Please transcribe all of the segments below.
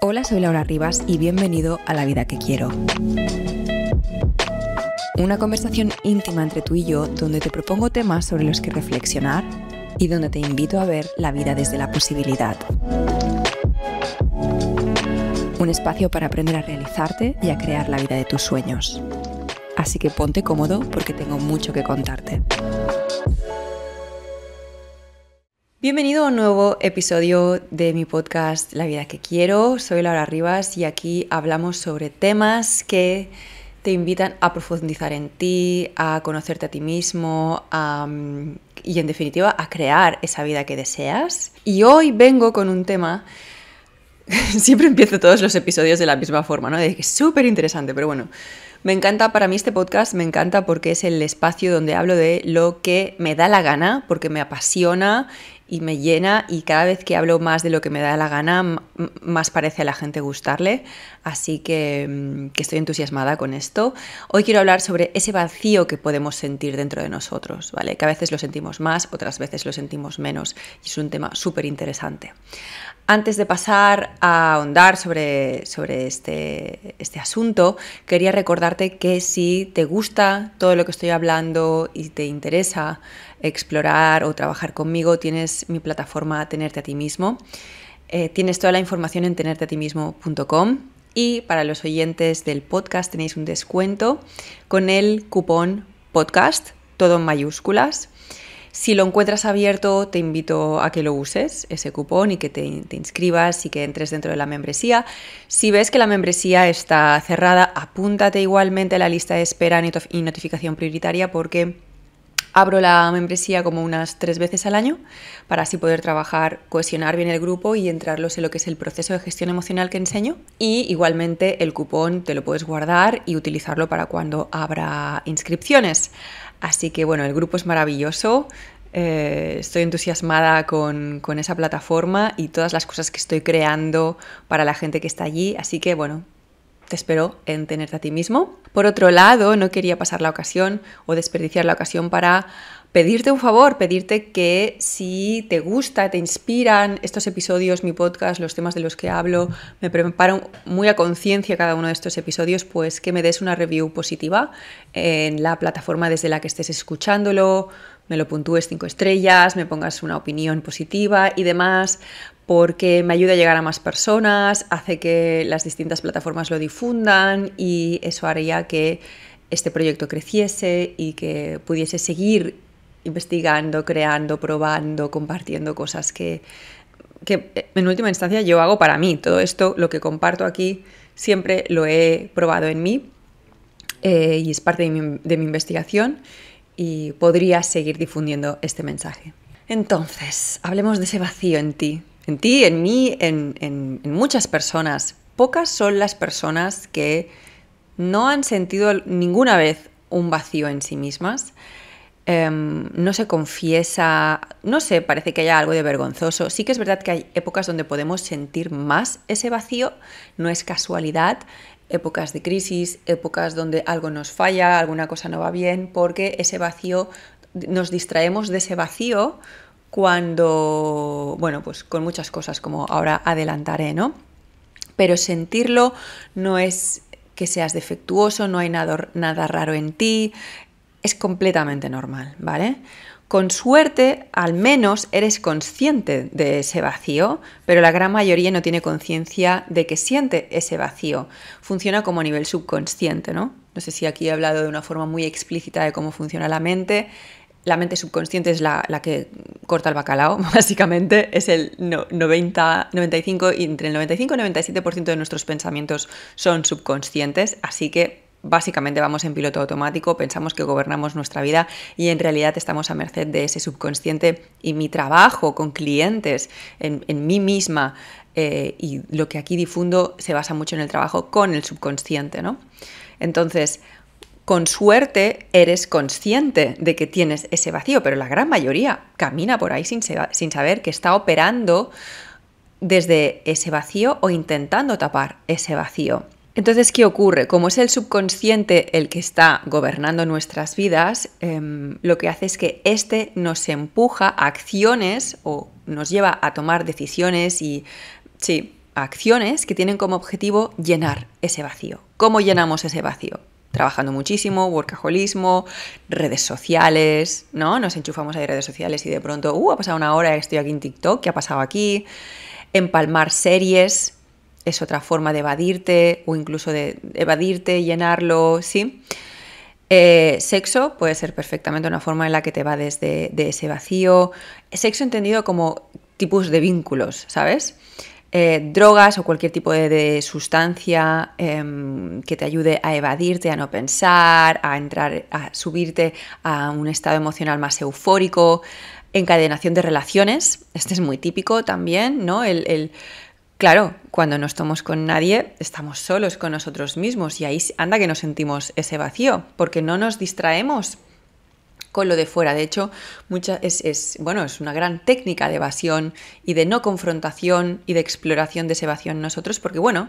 Hola, soy Laura Rivas y bienvenido a La Vida que Quiero. Una conversación íntima entre tú y yo donde te propongo temas sobre los que reflexionar y donde te invito a ver la vida desde la posibilidad. Un espacio para aprender a realizarte y a crear la vida de tus sueños. Así que ponte cómodo porque tengo mucho que contarte. Bienvenido a un nuevo episodio de mi podcast La vida que quiero. Soy Laura Rivas y aquí hablamos sobre temas que te invitan a profundizar en ti, a conocerte a ti mismo y en definitiva a crear esa vida que deseas. Y hoy vengo con un tema... Siempre empiezo todos los episodios de la misma forma, ¿no? De que es súper interesante, pero bueno, me encanta para mí este podcast, me encanta porque es el espacio donde hablo de lo que me da la gana, porque me apasiona y me llena y cada vez que hablo más de lo que me da la gana, más parece a la gente gustarle. Así mm, que, estoy entusiasmada con esto. Hoy quiero hablar sobre ese vacío que podemos sentir dentro de nosotros, ¿vale? Que a veces lo sentimos más, otras veces lo sentimos menos. Y es un tema súper interesante. Antes de pasar a ahondar sobre, sobre este, este asunto, quería recordarte que si te gusta todo lo que estoy hablando y te interesa, explorar o trabajar conmigo, tienes mi plataforma Tenerte a ti mismo. Eh, tienes toda la información en tenerteatimismo.com y para los oyentes del podcast tenéis un descuento con el cupón podcast, todo en mayúsculas. Si lo encuentras abierto, te invito a que lo uses, ese cupón, y que te, inscribas y que entres dentro de la membresía. Si ves que la membresía está cerrada, apúntate igualmente a la lista de espera y notificación prioritaria porque Abro la membresía como unas tres veces al año para así poder trabajar, cohesionar bien el grupo y entrarlos en lo que es el proceso de gestión emocional que enseño. Y igualmente el cupón te lo puedes guardar y utilizarlo para cuando abra inscripciones. Así que bueno, el grupo es maravilloso. Eh, estoy entusiasmada con, con esa plataforma y todas las cosas que estoy creando para la gente que está allí. Así que bueno, te espero en tenerte a ti mismo. Por otro lado, no quería pasar la ocasión o desperdiciar la ocasión para pedirte un favor, pedirte que si te gusta, te inspiran estos episodios, mi podcast, los temas de los que hablo, me preparo muy a conciencia cada uno de estos episodios, pues que me des una review positiva en la plataforma desde la que estés escuchándolo, me lo puntúes cinco estrellas, me pongas una opinión positiva y demás, porque me ayuda a llegar a más personas, hace que las distintas plataformas lo difundan y eso haría que este proyecto creciese y que pudiese seguir investigando, creando, probando, compartiendo cosas que, en última instancia yo hago para mí. Todo esto, lo que comparto aquí, siempre lo he probado en mí eh, y es parte de mi investigación y podría seguir difundiendo este mensaje. Entonces, hablemos de ese vacío en ti, en ti, en mí, en, muchas personas. Pocas son las personas que no han sentido ninguna vez un vacío en sí mismas. Em, no se confiesa, no sé, parece que haya algo de vergonzoso. Sí que es verdad que hay épocas donde podemos sentir más ese vacío, no es casualidad, épocas de crisis, épocas donde algo nos falla, alguna cosa no va bien, porque ese vacío, nos distraemos de ese vacío cuando, bueno, pues con muchas cosas como ahora adelantaré, ¿no? Pero sentirlo no es que seas defectuoso, no hay nada, nada raro en ti, es completamente normal, ¿vale? Con suerte, al menos eres consciente de ese vacío, pero la gran mayoría no tiene conciencia de que siente ese vacío. Funciona como a nivel subconsciente, ¿no? No sé si aquí he hablado de una forma muy explícita de cómo funciona la mente. La mente subconsciente es la, la que corta el bacalao, básicamente es el 90, 95, entre el 95 y el 97% de nuestros pensamientos son subconscientes, así que básicamente vamos en piloto automático, pensamos que gobernamos nuestra vida y en realidad estamos a merced de ese subconsciente y mi trabajo con clientes, en, en mí misma eh, y lo que aquí difundo se basa mucho en el trabajo con el subconsciente, ¿no? Entonces, con suerte eres consciente de que tienes ese vacío, pero la gran mayoría camina por ahí sin, saber que está operando desde ese vacío o intentando tapar ese vacío. Entonces, ¿qué ocurre? Como es el subconsciente el que está gobernando nuestras vidas, em, lo que hace es que éste nos empuja a acciones o nos lleva a tomar decisiones y, sí, acciones que tienen como objetivo llenar ese vacío. ¿Cómo llenamos ese vacío? trabajando muchísimo, workaholismo, redes sociales, ¿no? Nos enchufamos a redes sociales y de pronto, uh, ha pasado una hora, estoy aquí en TikTok, ¿qué ha pasado aquí? Empalmar series es otra forma de evadirte o incluso de evadirte, llenarlo, ¿sí? Eh, sexo puede ser perfectamente una forma en la que te evades desde de ese vacío. Sexo entendido como tipos de vínculos, ¿sabes? Eh, drogas o cualquier tipo de, sustancia em, que te ayude a evadirte, a no pensar, a entrar, a subirte a un estado emocional más eufórico, encadenación de relaciones, este es muy típico también, ¿no? El, el, claro, cuando no estamos con nadie, estamos solos con nosotros mismos y ahí anda que nos sentimos ese vacío, porque no nos distraemos lo de fuera. De hecho, mucha, es, es, bueno, es una gran técnica de evasión y de no confrontación y de exploración de ese vacío nosotros, porque bueno,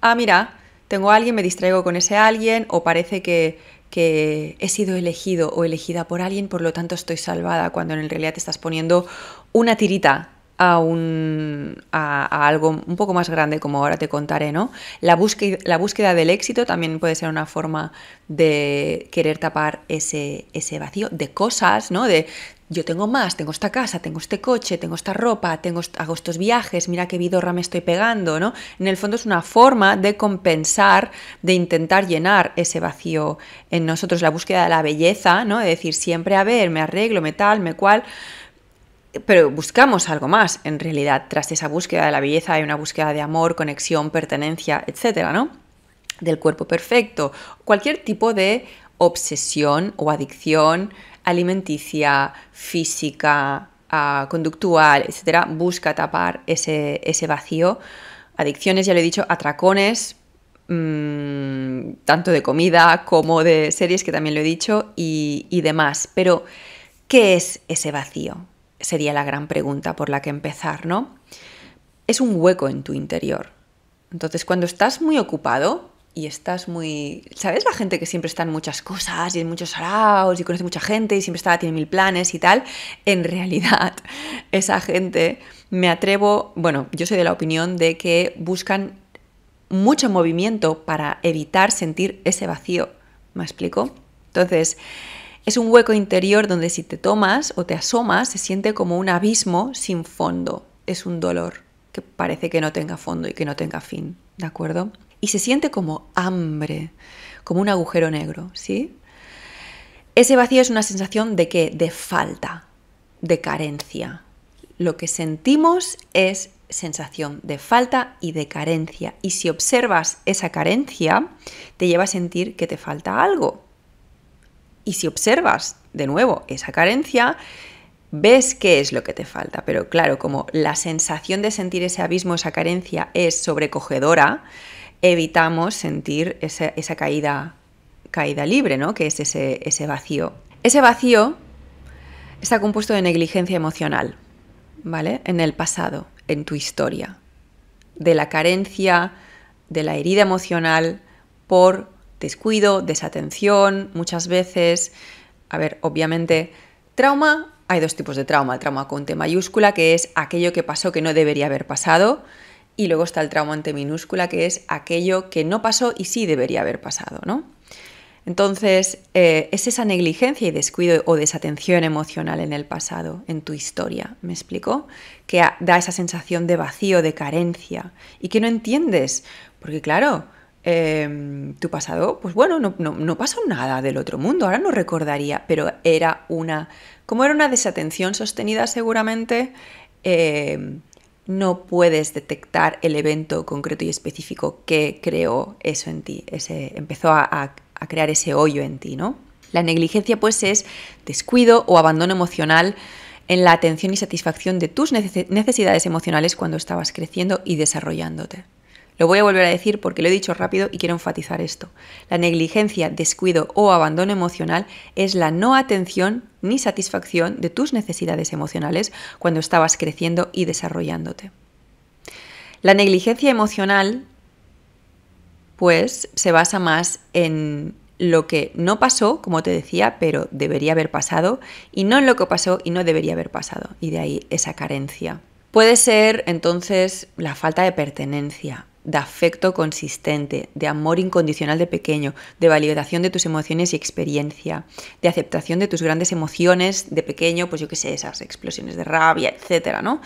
ah, mira, tengo a alguien, me distraigo con ese alguien, o parece que, que he sido elegido o elegida por alguien, por lo tanto estoy salvada, cuando en realidad te estás poniendo una tirita a, un, a, algo un poco más grande, como ahora te contaré, ¿no? La búsqueda, la búsqueda del éxito también puede ser una forma de querer tapar ese, ese vacío de cosas, ¿no? De, yo tengo más, tengo esta casa, tengo este coche, tengo esta ropa, tengo, hago estos viajes, mira qué vidorra me estoy pegando, ¿no? En el fondo es una forma de compensar, de intentar llenar ese vacío en nosotros, la búsqueda de la belleza, ¿no? De decir siempre, a ver, me arreglo, me tal, me cual pero buscamos algo más, en realidad. Tras esa búsqueda de la belleza hay una búsqueda de amor, conexión, pertenencia, etcétera, ¿no? Del cuerpo perfecto. Cualquier tipo de obsesión o adicción alimenticia, física, ah, conductual, etcétera, busca tapar ese, vacío. Adicciones, ya lo he dicho, atracones, mm, tanto de comida como de series, que también lo he dicho, y, y demás. Pero, ¿qué es ese vacío? sería la gran pregunta por la que empezar, ¿no? Es un hueco en tu interior. Entonces, cuando estás muy ocupado y estás muy... ¿Sabes la gente que siempre está en muchas cosas y en muchos araos y conoce mucha gente y siempre está, tiene mil planes y tal? En realidad, esa gente, me atrevo, bueno, yo soy de la opinión de que buscan mucho movimiento para evitar sentir ese vacío. ¿Me explico? Entonces, es un hueco interior donde si te tomas o te asomas se siente como un abismo sin fondo. Es un dolor que parece que no tenga fondo y que no tenga fin, ¿de acuerdo? Y se siente como hambre, como un agujero negro, ¿sí? Ese vacío es una sensación de qué? De falta, de carencia. Lo que sentimos es sensación de falta y de carencia. Y si observas esa carencia, te lleva a sentir que te falta algo. Y si observas de nuevo esa carencia, ves qué es lo que te falta. Pero claro, como la sensación de sentir ese abismo, esa carencia es sobrecogedora, evitamos sentir esa, caída, caída libre, ¿no? Que es ese, ese vacío. Ese vacío está compuesto de negligencia emocional, ¿vale? En el pasado, en tu historia, de la carencia, de la herida emocional por descuido, desatención, muchas veces. A ver, obviamente, trauma, hay dos tipos de trauma. El trauma con T mayúscula, que es aquello que pasó que no debería haber pasado. Y luego está el trauma ante minúscula, que es aquello que no pasó y sí debería haber pasado, ¿no? Entonces, eh, es esa negligencia y descuido o desatención emocional en el pasado, en tu historia, ¿me explico? Que da esa sensación de vacío, de carencia y que no entiendes, porque claro, Em, tu pasado, pues bueno, no, pasó nada del otro mundo, ahora no recordaría, pero era una, como era una desatención sostenida seguramente, em, no puedes detectar el evento concreto y específico que creó eso en ti, ese, empezó a, a crear ese hoyo en ti, ¿no? La negligencia pues es descuido o abandono emocional en la atención y satisfacción de tus necesidades emocionales cuando estabas creciendo y desarrollándote. Lo voy a volver a decir porque lo he dicho rápido y quiero enfatizar esto. La negligencia, descuido o abandono emocional es la no atención ni satisfacción de tus necesidades emocionales cuando estabas creciendo y desarrollándote. La negligencia emocional, pues, se basa más en lo que no pasó, como te decía, pero debería haber pasado, y no en lo que pasó y no debería haber pasado. Y de ahí esa carencia. Puede ser entonces la falta de pertenencia, de afecto consistente, de amor incondicional de pequeño, de validación de tus emociones y experiencia, de aceptación de tus grandes emociones de pequeño, pues yo qué sé, esas explosiones de rabia, etcétera, ¿no?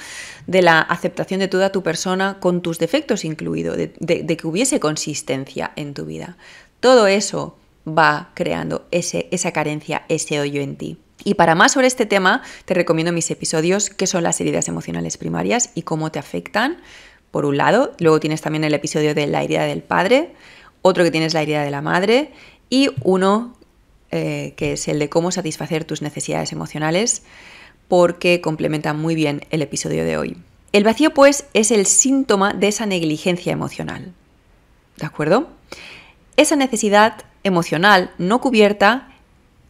De la aceptación de toda tu persona con tus defectos incluido, de, que hubiese consistencia en tu vida. Todo eso va creando ese, esa carencia, ese hoyo en ti. Y para más sobre este tema, te recomiendo mis episodios, que son las heridas emocionales primarias y cómo te afectan, por un lado. Luego tienes también el episodio de la herida del padre, otro que tienes la herida de la madre y uno eh, que es el de cómo satisfacer tus necesidades emocionales porque complementa muy bien el episodio de hoy. El vacío pues es el síntoma de esa negligencia emocional. ¿De acuerdo? Esa necesidad emocional no cubierta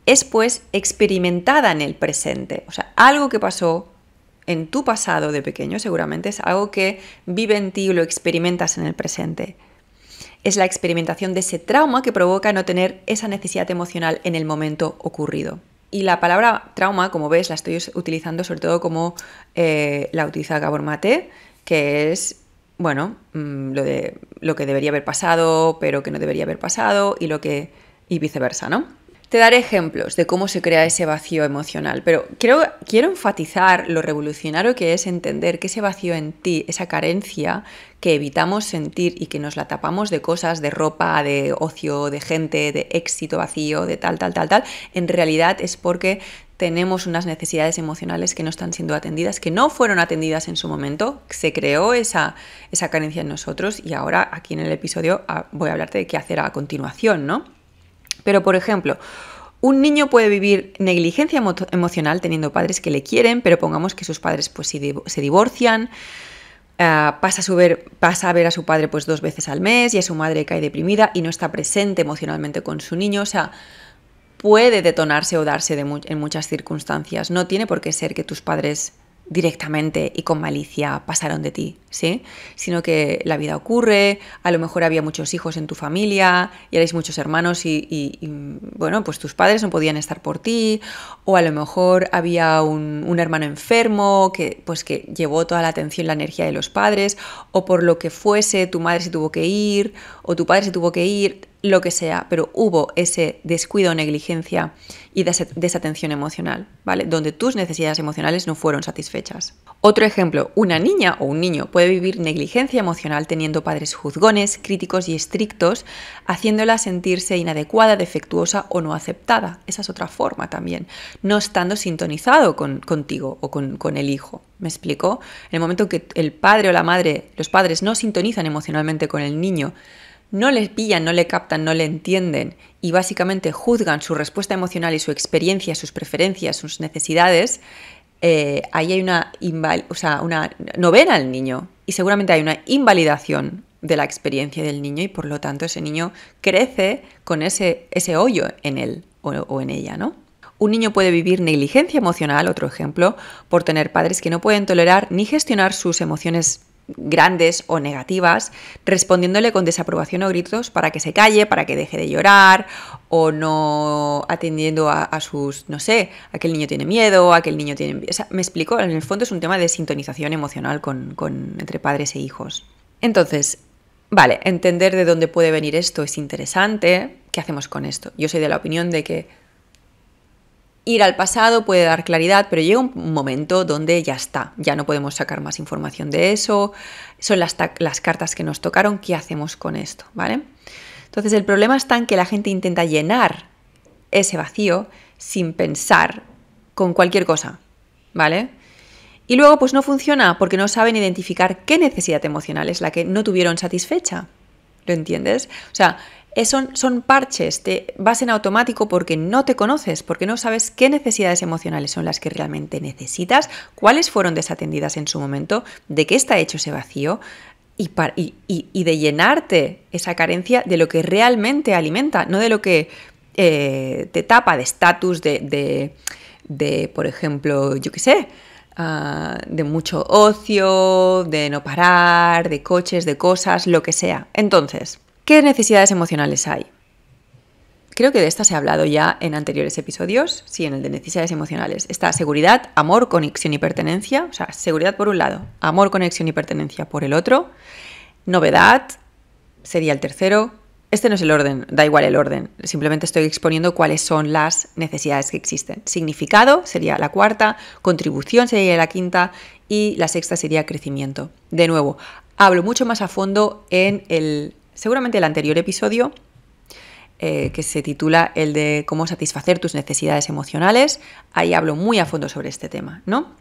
es pues experimentada en el presente, o sea, algo que pasó en tu pasado de pequeño, seguramente es algo que vive en ti y lo experimentas en el presente. Es la experimentación de ese trauma que provoca no tener esa necesidad emocional en el momento ocurrido. Y la palabra trauma, como ves, la estoy utilizando sobre todo como eh, la utiliza Gabor Mate, que es, bueno, mm, lo, de, lo que debería haber pasado, pero que no debería haber pasado, y lo que. y viceversa, ¿no? Te daré ejemplos de cómo se crea ese vacío emocional, pero quiero enfatizar lo revolucionario que es entender que ese vacío en ti, esa carencia que evitamos sentir y que nos la tapamos de cosas, de ropa, de ocio, de gente, de éxito vacío, de tal, tal, tal, tal, en realidad es porque tenemos unas necesidades emocionales que no están siendo atendidas, que no fueron atendidas en su momento, se creó esa, esa carencia en nosotros y ahora aquí en el episodio ah, voy a hablarte de qué hacer a continuación, ¿no? Pero, por ejemplo, un niño puede vivir negligencia emocional teniendo padres que le quieren, pero pongamos que sus padres pues, se divorcian, eh, pasa, a ver, pasa, a ver, a su padre pues, dos veces al mes y a su madre cae deprimida y no está presente emocionalmente con su niño. O sea, puede detonarse o darse en muchas circunstancias. No tiene por qué ser que tus padres directamente y con malicia pasaron de ti, ¿sí? Sino que la vida ocurre, a lo mejor había muchos hijos en tu familia y erais muchos hermanos y, bueno, pues tus padres no podían estar por ti, o a lo mejor había un, hermano enfermo que, pues que llevó toda la atención, la energía de los padres, o por lo que fuese, tu madre se tuvo que ir, o tu padre se tuvo que ir, lo que sea, pero hubo ese descuido, negligencia y desatención emocional, ¿vale? Donde tus necesidades emocionales no fueron satisfechas. Otro ejemplo, una niña o un niño puede vivir negligencia emocional teniendo padres juzgones, críticos y estrictos, haciéndola sentirse inadecuada, defectuosa o no aceptada. Esa es otra forma también, no estando sintonizado con, contigo o con, con el hijo. ¿Me explico? En el momento que el padre o la madre, los padres no sintonizan emocionalmente con el niño, no les pillan, no le captan, no le entienden y básicamente juzgan su respuesta emocional y su experiencia, sus preferencias, sus necesidades, eh, ahí hay una, o sea, una novena al niño y seguramente hay una invalidación de la experiencia del niño y por lo tanto ese niño crece con ese, ese hoyo en él o, en ella, ¿no? Un niño puede vivir negligencia emocional, otro ejemplo, por tener padres que no pueden tolerar ni gestionar sus emociones grandes o negativas, respondiéndole con desaprobación o gritos para que se calle, para que deje de llorar, o no atendiendo a, sus, no sé, aquel niño tiene miedo, aquel niño tiene... me explico, en el fondo es un tema de sintonización emocional con, con, entre padres e hijos. Entonces, vale, entender de dónde puede venir esto es interesante. ¿Qué hacemos con esto? Yo soy de la opinión de que Ir al pasado puede dar claridad, pero llega un momento donde ya está, ya no podemos sacar más información de eso, son las, cartas que nos tocaron, ¿qué hacemos con esto? ¿Vale? Entonces el problema está en que la gente intenta llenar ese vacío sin pensar con cualquier cosa, ¿vale? Y luego pues no funciona porque no saben identificar qué necesidad emocional es la que no tuvieron satisfecha. ¿Lo entiendes? O sea, son, son parches, te vas en automático porque no te conoces, porque no sabes qué necesidades emocionales son las que realmente necesitas, cuáles fueron desatendidas en su momento, de qué está hecho ese vacío. Y, y de llenarte esa carencia de lo que realmente alimenta, no de lo que eh, te tapa de estatus, de, por ejemplo, yo qué sé, ah, de mucho ocio, de no parar, de coches, de cosas, lo que sea. Entonces, ¿Qué necesidades emocionales hay? Creo que de estas se ha hablado ya en anteriores episodios, sí, en el de necesidades emocionales. Está seguridad, amor, conexión y pertenencia. O sea, seguridad por un lado, amor, conexión y pertenencia por el otro. Novedad sería el tercero. Este no es el orden, da igual el orden. Simplemente estoy exponiendo cuáles son las necesidades que existen. Significado sería la cuarta, contribución sería la quinta y la sexta sería crecimiento. De nuevo, hablo mucho más a fondo en el seguramente el anterior episodio, eh, que se titula el de cómo satisfacer tus necesidades emocionales. Ahí hablo muy a fondo sobre este tema, ¿no?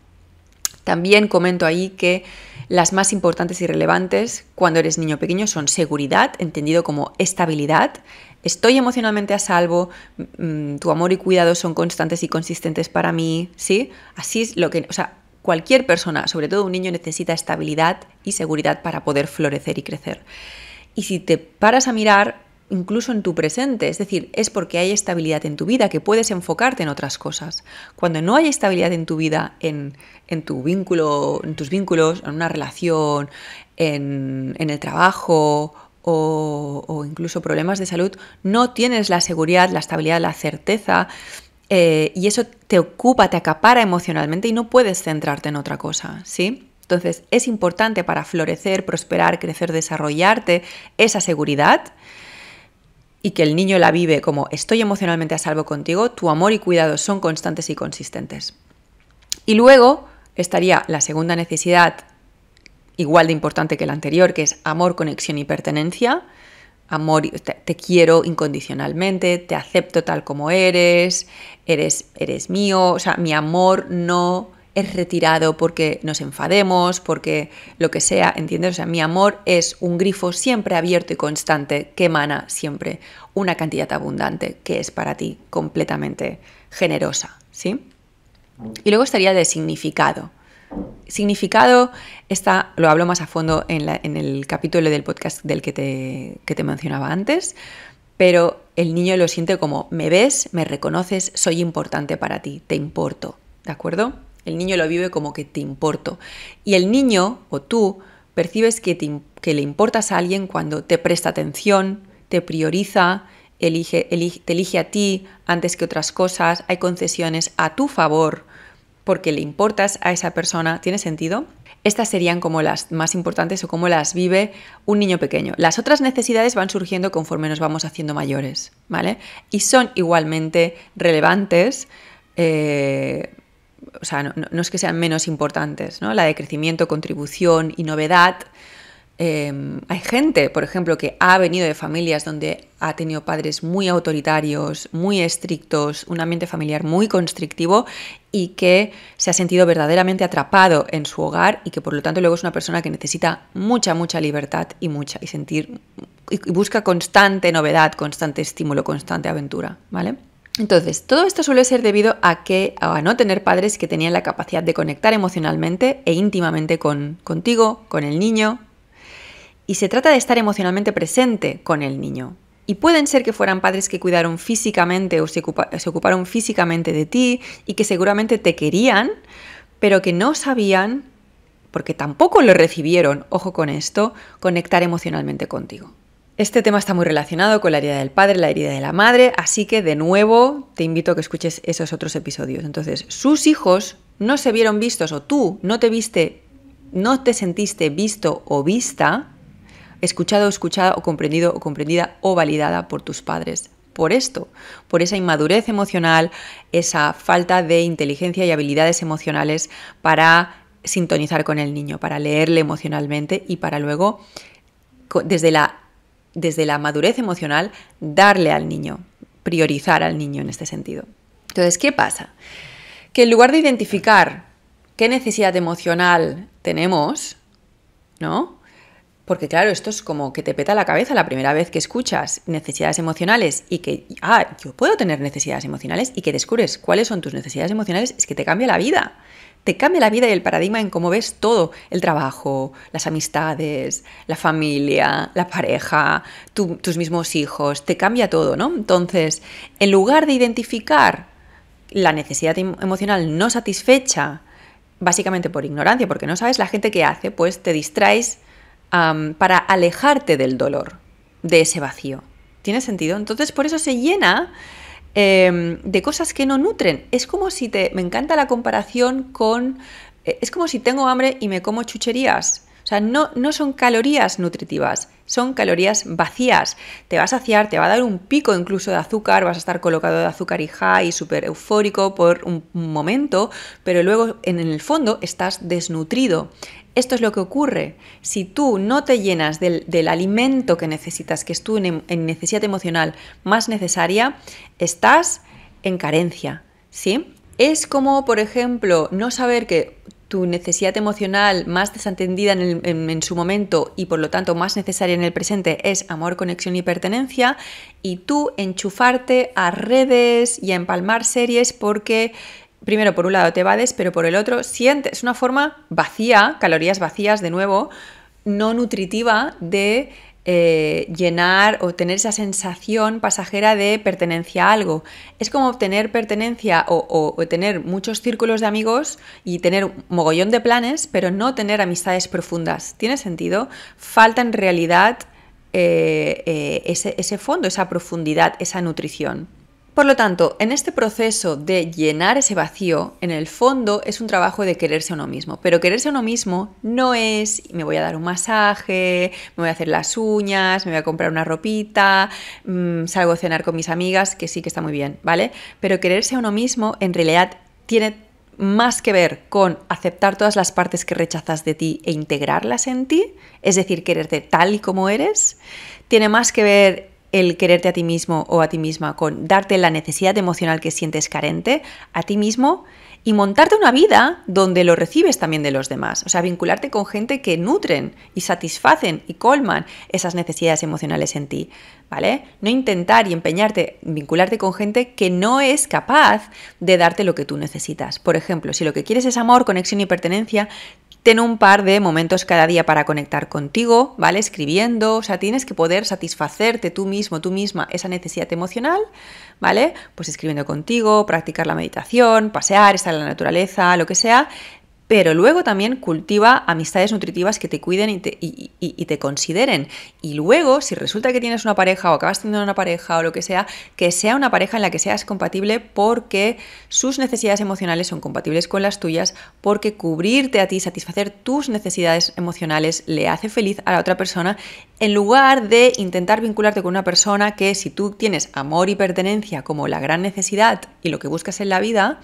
También comento ahí que las más importantes y relevantes cuando eres niño pequeño son seguridad, entendido como estabilidad, estoy emocionalmente a salvo, mm, tu amor y cuidado son constantes y consistentes para mí, ¿sí? Así es lo que, sea, cualquier persona, sobre todo un niño, necesita estabilidad y seguridad para poder florecer y crecer. Y si te paras a mirar incluso en tu presente, es decir, es porque hay estabilidad en tu vida, que puedes enfocarte en otras cosas. Cuando no hay estabilidad en tu vida, en, tu vínculo, en tus vínculos, en una relación, en, el trabajo o, incluso problemas de salud, no tienes la seguridad, la estabilidad, la certeza eh, y eso te ocupa, te acapara emocionalmente y no puedes centrarte en otra cosa, ¿sí? Entonces, es importante para florecer, prosperar, crecer, desarrollarte esa seguridad y que el niño la vive como estoy emocionalmente a salvo contigo, tu amor y cuidado son constantes y consistentes. Y luego estaría la segunda necesidad, igual de importante que la anterior, que es amor, conexión y pertenencia. Amor, te, te quiero incondicionalmente, te acepto tal como eres, eres, eres mío, o sea, mi amor no es retirado porque nos enfademos, porque lo que sea, ¿entiendes? O sea, mi amor es un grifo siempre abierto y constante que emana siempre una cantidad abundante que es para ti completamente generosa, ¿sí? Y luego estaría de significado. Significado, está, lo hablo más a fondo en, el capítulo del podcast del que te mencionaba antes, pero el niño lo siente como me ves, me reconoces, soy importante para ti, te importo, ¿de acuerdo? El niño lo vive como que te importo. Y el niño o tú percibes que, que le importas a alguien cuando te presta atención, te prioriza, elige, te elige a ti antes que otras cosas, hay concesiones a tu favor porque le importas a esa persona. ¿Tiene sentido? Estas serían como las más importantes o como las vive un niño pequeño. Las otras necesidades van surgiendo conforme nos vamos haciendo mayores, ¿vale? Y son igualmente relevantes. Eh, o sea, no, no, es que sean menos importantes, ¿no? La de crecimiento, contribución y novedad. Em, hay gente, por ejemplo, que ha venido de familias donde ha tenido padres muy autoritarios, muy estrictos, un ambiente familiar muy constrictivo y que se ha sentido verdaderamente atrapado en su hogar y que por lo tanto luego es una persona que necesita mucha, mucha libertad y mucha y sentir y busca constante novedad, constante estímulo, constante aventura, ¿vale? Entonces, todo esto suele ser debido a que a no tener padres que tenían la capacidad de conectar emocionalmente e íntimamente con, contigo, con el niño. Y se trata de estar emocionalmente presente con el niño. Y pueden ser que fueran padres que cuidaron físicamente o se ocuparon físicamente de ti y que seguramente te querían, pero que no sabían, porque tampoco lo recibieron, ojo con esto, conectar emocionalmente contigo. Este tema está muy relacionado con la herida del padre, la herida de la madre, así que de nuevo te invito a que escuches esos otros episodios. Entonces, sus hijos no se vieron vistos o tú no te viste, no te sentiste visto o vista, escuchado, escuchada o comprendido o comprendida o validada por tus padres. Por esto, por esa inmadurez emocional, esa falta de inteligencia y habilidades emocionales para sintonizar con el niño, para leerle emocionalmente y para luego, desde la desde la madurez emocional, darle al niño, priorizar al niño en este sentido. Entonces, ¿qué pasa? Que en lugar de identificar qué necesidad emocional tenemos, ¿no? Porque claro, esto es como que te peta la cabeza la primera vez que escuchas necesidades emocionales y que, ah, yo puedo tener necesidades emocionales y que descubres cuáles son tus necesidades emocionales, es que te cambia la vida te cambia la vida y el paradigma en cómo ves todo, el trabajo, las amistades, la familia, la pareja, tus mismos hijos, te cambia todo, ¿no? Entonces, en lugar de identificar la necesidad em-, emocional no satisfecha, básicamente por ignorancia, porque no sabes la gente que hace, pues te distraes para alejarte del dolor, de ese vacío. ¿Tiene sentido? Entonces, por eso se llena Em, de cosas que no nutren. Es como si te. Me encanta la comparación con. Eh, es como si tengo hambre y me como chucherías. O sea, no, no, son calorías nutritivas, son calorías vacías. Te vas a saciar, te va a dar un pico incluso de azúcar, vas a estar colocado de azúcar y high, súper eufórico por un momento, pero luego en el fondo estás desnutrido. Esto es lo que ocurre. Si tú no te llenas del, alimento que necesitas, que es tu en, necesidad emocional más necesaria, estás en carencia, ¿sí? Es como, por ejemplo, no saber que tu necesidad emocional más desatendida en, en, su momento y por lo tanto más necesaria en el presente es amor, conexión y pertenencia, y tú enchufarte a redes y a empalmar series porque primero por un lado te vades, pero por el otro sientes una forma vacía, calorías vacías de nuevo, no nutritiva de eh, llenar o tener esa sensación pasajera de pertenencia a algo. Es como obtener pertenencia o, tener muchos círculos de amigos y tener un mogollón de planes, pero no tener amistades profundas. ¿Tiene sentido? Falta en realidad eh, eh, ese fondo, esa profundidad, esa nutrición. Por lo tanto, en este proceso de llenar ese vacío, en el fondo es un trabajo de quererse a uno mismo, pero quererse a uno mismo no es me voy a dar un masaje, me voy a hacer las uñas, me voy a comprar una ropita, mm, salgo a cenar con mis amigas, que sí que está muy bien, ¿vale? Pero quererse a uno mismo en realidad tiene más que ver con aceptar todas las partes que rechazas de ti e integrarlas en ti, es decir, quererte tal y como eres, tiene más que ver el quererte a ti mismo o a ti misma, con darte la necesidad emocional que sientes carente a ti mismo y montarte una vida donde lo recibes también de los demás. O sea, vincularte con gente que nutren y satisfacen y colman esas necesidades emocionales en ti. ¿vale? No intentar y empeñarte, vincularte con gente que no es capaz de darte lo que tú necesitas. Por ejemplo, si lo que quieres es amor, conexión y pertenencia, ten un par de momentos cada día para conectar contigo, ¿vale? Escribiendo, o sea, tienes que poder satisfacerte tú mismo, tú misma, esa necesidad emocional, ¿vale? Pues escribiendo contigo, practicar la meditación, pasear, estar en la naturaleza, lo que sea, pero luego también cultiva amistades nutritivas que te cuiden y te, consideren. Y luego, si resulta que tienes una pareja o acabas teniendo una pareja o lo que sea, que sea una pareja en la que seas compatible porque sus necesidades emocionales son compatibles con las tuyas, porque cubrirte a ti, satisfacer tus necesidades emocionales le hace feliz a la otra persona, en lugar de intentar vincularte con una persona que si tú tienes amor y pertenencia como la gran necesidad y lo que buscas en la vida,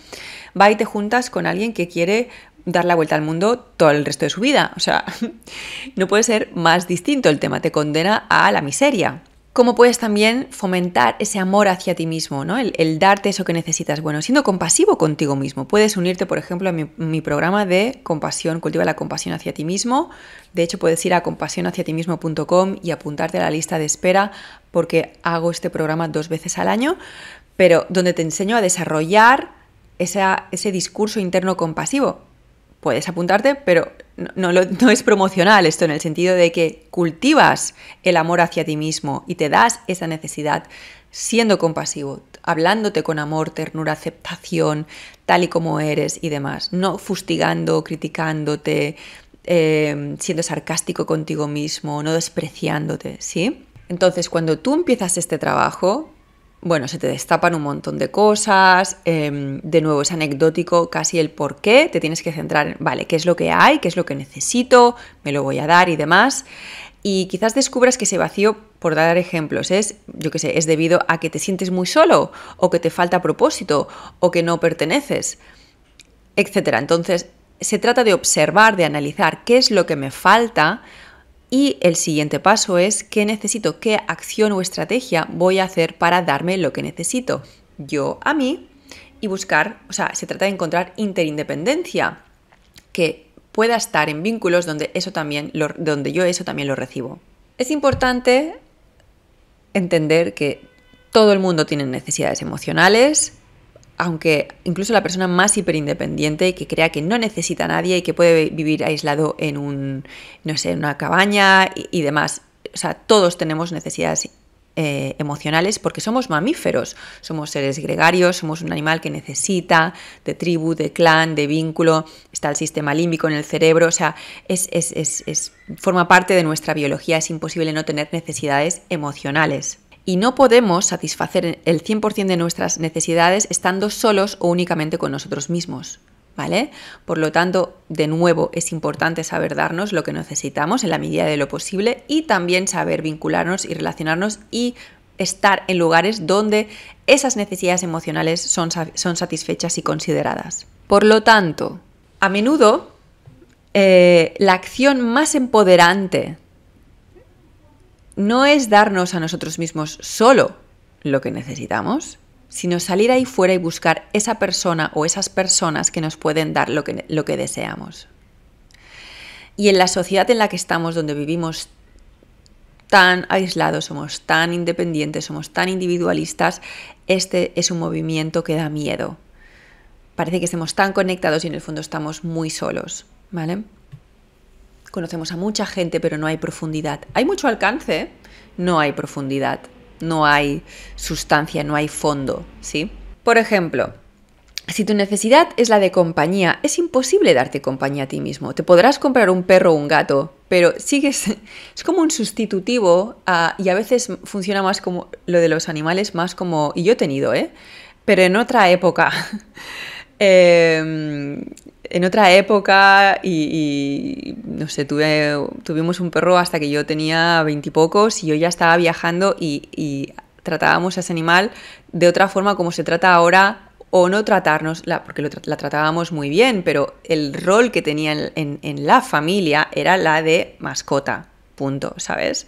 va y te juntas con alguien que quiere dar la vuelta al mundo todo el resto de su vida. O sea, no puede ser más distinto el tema, te condena a la miseria. ¿Cómo puedes también fomentar ese amor hacia ti mismo, ¿no? el, darte eso que necesitas? Bueno, siendo compasivo contigo mismo. Puedes unirte, por ejemplo, a mi, programa de compasión, cultiva la compasión hacia ti mismo. De hecho, puedes ir a compasiónhaciatimismo.com y apuntarte a la lista de espera porque hago este programa dos veces al año, pero donde te enseño a desarrollar ese discurso interno compasivo, puedes apuntarte, pero no, no, es promocional esto en el sentido de que cultivas el amor hacia ti mismo y te das esa necesidad siendo compasivo, hablándote con amor, ternura, aceptación, tal y como eres y demás, no fustigando, criticándote, eh, siendo sarcástico contigo mismo, no despreciándote, ¿sí? Entonces, cuando tú empiezas este trabajo, bueno, se te destapan un montón de cosas, em, de nuevo es anecdótico casi el por qué, te tienes que centrar en, vale, qué es lo que hay, qué es lo que necesito, me lo voy a dar y demás. Y quizás descubras que ese vacío, por dar ejemplos, es, yo qué sé, es debido a que te sientes muy solo, o que te falta propósito, o que no perteneces, etc. Entonces, se trata de observar, de analizar qué es lo que me falta, y el siguiente paso es qué necesito, qué acción o estrategia voy a hacer para darme lo que necesito yo a mí y buscar, o sea, se trata de encontrar interindependencia que pueda estar en vínculos donde eso también donde yo eso también lo recibo. Es importante entender que todo el mundo tiene necesidades emocionales, aunque incluso la persona más hiperindependiente que crea que no necesita a nadie y que puede vivir aislado en un, no sé, una cabaña y, demás. O sea, todos tenemos necesidades eh, emocionales porque somos mamíferos, somos seres gregarios, somos un animal que necesita de tribu, de clan, de vínculo, está el sistema límbico en el cerebro, o sea, es, es, es, forma parte de nuestra biología, es imposible no tener necesidades emocionales y no podemos satisfacer el 100% de nuestras necesidades estando solos o únicamente con nosotros mismos. ¿Vale? Por lo tanto, de nuevo, es importante saber darnos lo que necesitamos en la medida de lo posible y también saber vincularnos y relacionarnos y estar en lugares donde esas necesidades emocionales son, son satisfechas y consideradas. Por lo tanto, a menudo eh, la acción más empoderante no es darnos a nosotros mismos solo lo que necesitamos, sino salir ahí fuera y buscar esa persona o esas personas que nos pueden dar lo que, lo que deseamos. Y en la sociedad en la que estamos, donde vivimos tan aislados, somos tan independientes, somos tan individualistas, este es un movimiento que da miedo. Parece que estemos tan conectados y en el fondo estamos muy solos, ¿vale? Conocemos a mucha gente, pero no hay profundidad. Hay mucho alcance, no hay profundidad, no hay sustancia, no hay fondo, ¿sí? Por ejemplo, si tu necesidad es la de compañía, es imposible darte compañía a ti mismo. Te podrás comprar un perro o un gato, pero sigues. Es como un sustitutivo ah, y a veces funciona más como lo de los animales, más como. Y yo he tenido, ¿eh? Pero en otra época. Em, en otra época y, no sé, tuvimos un perro hasta que yo tenía veintipocos y, yo ya estaba viajando y, tratábamos a ese animal de otra forma como se trata ahora o no tratarnos, la, porque la tratábamos muy bien, pero el rol que tenía en, en la familia era la de mascota, punto, ¿sabes?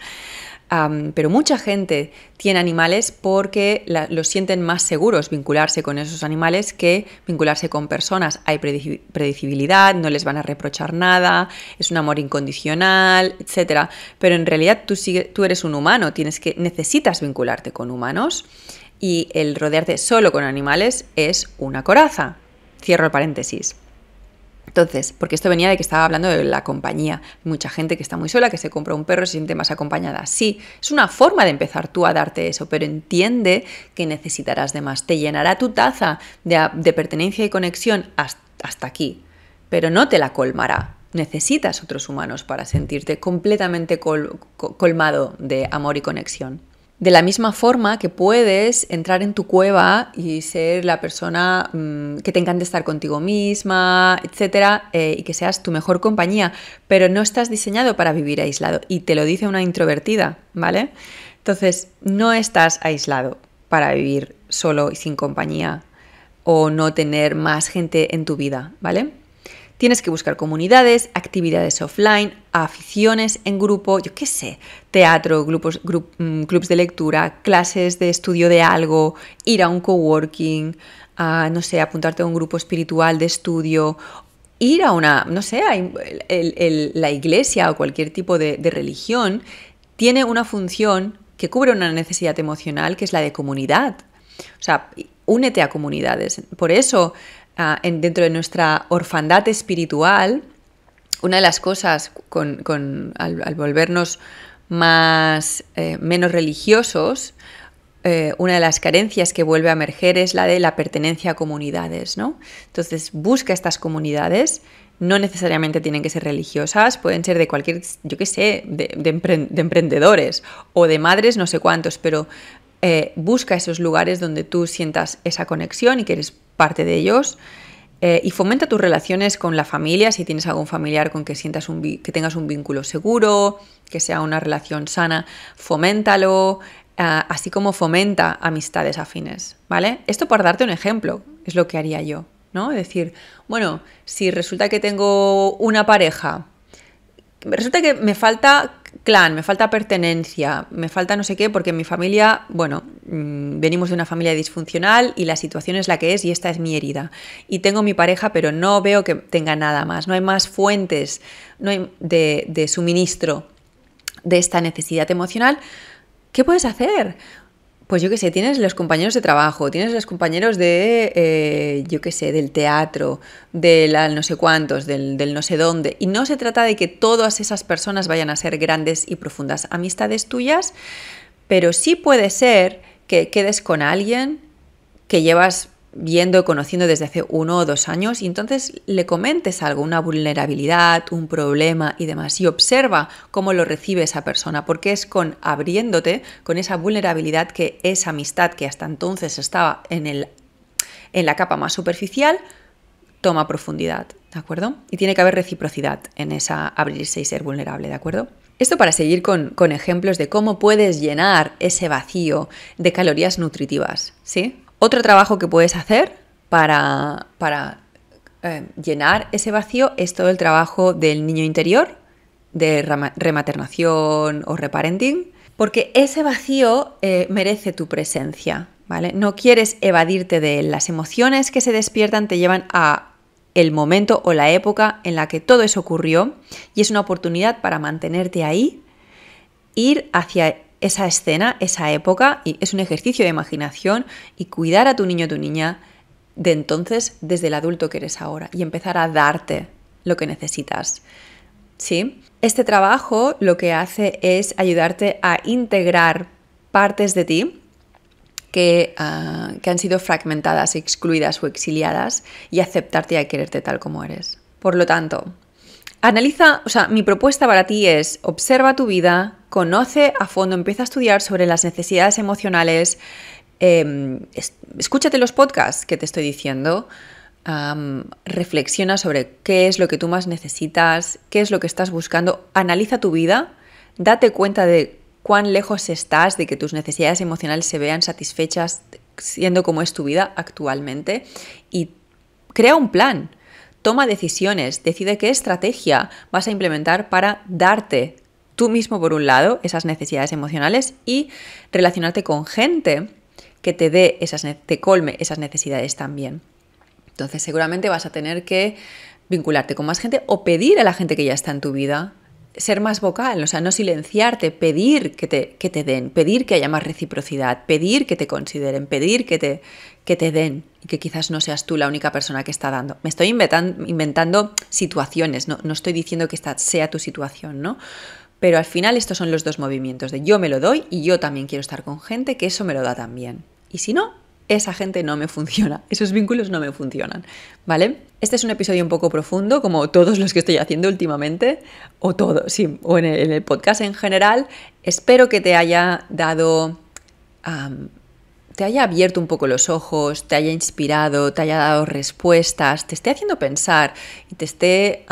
pero mucha gente tiene animales porque los sienten más seguros vincularse con esos animales que vincularse con personas. Hay predecibilidad, no les van a reprochar nada, es un amor incondicional, etc. Pero en realidad tú, eres un humano, tienes que, necesitas vincularte con humanos y el rodearte solo con animales es una coraza. Cierro el paréntesis. Entonces, porque esto venía de que estaba hablando de la compañía. Mucha gente que está muy sola, que se compra un perro, se siente más acompañada. Sí, es una forma de empezar tú a darte eso, pero entiende que necesitarás de más. Te llenará tu taza de, pertenencia y conexión hasta, aquí, pero no te la colmará. Necesitas otros humanos para sentirte completamente colmado de amor y conexión. De la misma forma que puedes entrar en tu cueva y ser la persona mm, que te encanta estar contigo misma, etcétera, eh, y que seas tu mejor compañía, pero no estás diseñado para vivir aislado. Y te lo dice una introvertida, ¿vale? Entonces, no estás aislado para vivir solo y sin compañía o no tener más gente en tu vida, ¿vale? Tienes que buscar comunidades, actividades offline, aficiones en grupo, yo qué sé, teatro, grupos, mm, clubs de lectura, clases de estudio de algo, ir a un coworking, no sé, apuntarte a un grupo espiritual de estudio, ir a una, no sé, la iglesia o cualquier tipo de, de religión, tiene una función que cubre una necesidad emocional que es la de comunidad. O sea, únete a comunidades. Por eso Ah, dentro de nuestra orfandad espiritual, una de las cosas con, al, volvernos más, eh, menos religiosos, eh, una de las carencias que vuelve a emerger es la de la pertenencia a comunidades, Entonces busca estas comunidades, no necesariamente tienen que ser religiosas, pueden ser de cualquier, yo qué sé, de, emprendedores o de madres, no sé cuántos, pero eh, busca esos lugares donde tú sientas esa conexión y que eres parte de ellos. Eh, y fomenta tus relaciones con la familia, si tienes algún familiar con que sientas un que tengas un vínculo seguro, que sea una relación sana, foméntalo, eh, así como fomenta amistades afines, ¿vale? Esto por darte un ejemplo, es lo que haría yo, ¿no? Es decir, bueno, si resulta que tengo una pareja, resulta que me falta clan, me falta pertenencia, me falta no sé qué, porque en mi familia, bueno, mm, venimos de una familia disfuncional y la situación es la que es y esta es mi herida. Y tengo mi pareja, pero no veo que tenga nada más, no hay más fuentes no hay de suministro de esta necesidad emocional. ¿Qué puedes hacer? Pues yo qué sé, tienes los compañeros de trabajo, tienes los compañeros de, eh, yo qué sé, del teatro, del no sé cuántos, del no sé dónde. Y no se trata de que todas esas personas vayan a ser grandes y profundas amistades tuyas, pero sí puede ser que quedes con alguien que llevas viendo, conociendo desde hace uno o dos años y entonces le comentes algo, una vulnerabilidad, un problema y demás y observa cómo lo recibe esa persona, porque es con abriéndote con esa vulnerabilidad que esa amistad que hasta entonces estaba en, la capa más superficial toma profundidad, ¿de acuerdo? Y tiene que haber reciprocidad en esa abrirse y ser vulnerable, ¿de acuerdo? Esto para seguir con ejemplos de cómo puedes llenar ese vacío de calorías nutritivas, ¿sí? Otro trabajo que puedes hacer para, para eh, llenar ese vacío es todo el trabajo del niño interior, de rematernación o reparenting, porque ese vacío eh, merece tu presencia, ¿vale? No quieres evadirte de él. Las emociones que se despiertan te llevan a el momento o la época en la que todo eso ocurrió y es una oportunidad para mantenerte ahí, ir hacia esa escena, esa época, y es un ejercicio de imaginación y cuidar a tu niño o tu niña de entonces desde el adulto que eres ahora y empezar a darte lo que necesitas. ¿Sí? Este trabajo lo que hace es ayudarte a integrar partes de ti que, ah, que han sido fragmentadas, excluidas o exiliadas y aceptarte y quererte tal como eres. Por lo tanto, Analiza, o sea, mi propuesta para ti es observa tu vida, conoce a fondo, empieza a estudiar sobre las necesidades emocionales, em, escúchate los podcasts que te estoy diciendo, reflexiona sobre qué es lo que tú más necesitas, qué es lo que estás buscando, analiza tu vida, date cuenta de cuán lejos estás de que tus necesidades emocionales se vean satisfechas siendo como es tu vida actualmente y crea un plan Toma decisiones, decide qué estrategia vas a implementar para darte tú mismo, por un lado, esas necesidades emocionales y relacionarte con gente que te dé esas, te colme esas necesidades también. Entonces seguramente vas a tener que vincularte con más gente o pedir a la gente que ya está en tu vida ser más vocal, o sea, no silenciarte, pedir que te, te den, pedir que haya más reciprocidad, pedir que te consideren, pedir que te, que te den y que quizás no seas tú la única persona que está dando. Me estoy inventando, situaciones, no, no estoy diciendo que esta sea tu situación, ¿no? Pero al final estos son los dos movimientos, de yo me lo doy y yo también quiero estar con gente que eso me lo da también. Y si no, esa gente no me funciona, esos vínculos no me funcionan, ¿vale? Este es un episodio un poco profundo, como todos los que estoy haciendo últimamente, o todos sí, o en el, podcast en general. Espero que te haya dado... te haya abierto un poco los ojos, te haya inspirado, te haya dado respuestas, te esté haciendo pensar y te esté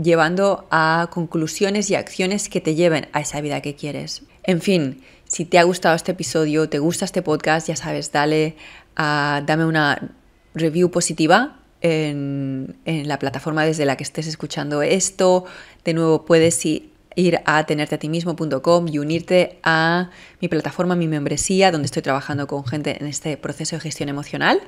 llevando a conclusiones y acciones que te lleven a esa vida que quieres. En fin, si te ha gustado este episodio, te gusta este podcast, ya sabes, dale a, ah, dame una review positiva en, la plataforma desde la que estés escuchando esto. De nuevo, puedes ir a tenerteatimismo.com y unirte a mi plataforma, mi membresía, donde estoy trabajando con gente en este proceso de gestión emocional.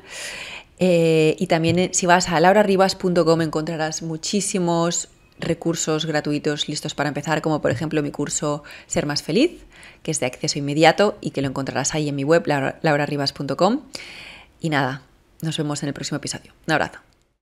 Eh, y también eh, si vas a laurarribas.com encontrarás muchísimos recursos gratuitos listos para empezar, como por ejemplo mi curso Ser más feliz, que es de acceso inmediato y que lo encontrarás ahí en mi web, laurarribas.com. Y nada, nos vemos en el próximo episodio. Un abrazo.